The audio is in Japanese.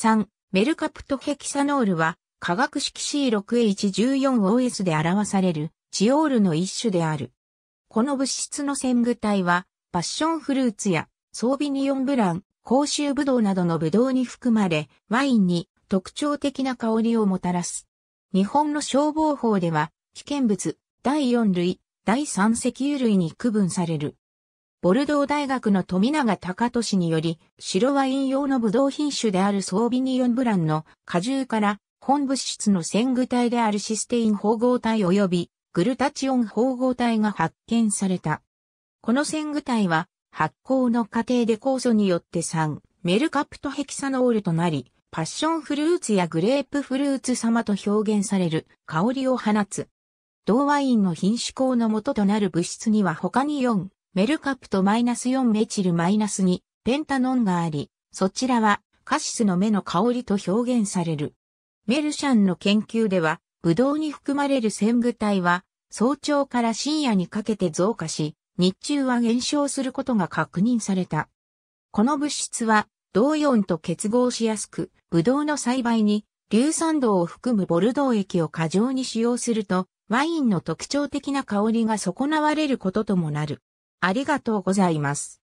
3、メルカプトヘキサノールは、化学式 C6H14OS で表される、チオールの一種である。この物質の染具体は、パッションフルーツや、ソービニオンブラン、甲州ブドウなどのブドウに含まれ、ワインに特徴的な香りをもたらす。日本の消防法では、危険物、第4類、第3石油類に区分される。ボルドー大学の富永隆俊により、白ワイン用のブドウ品種であるソービニオンブランの果汁から本物質の線具体であるシステイン包合体及びグルタチオン包合体が発見された。この線具体は発酵の過程で酵素によって酸、メルカプトヘキサノールとなり、パッションフルーツやグレープフルーツ様と表現される香りを放つ。同ワインの品種香の元となる物質には他に4メルカプト -4 メチルマイナス -2 ペンタノンがあり、そちらはカシスの目の香りと表現される。メルシャンの研究では、ブドウに含まれる染具体は、早朝から深夜にかけて増加し、日中は減少することが確認された。この物質は、同イオンと結合しやすく、ブドウの栽培に、硫酸銅を含むボルドー液を過剰に使用すると、ワインの特徴的な香りが損なわれることともなる。ありがとうございます。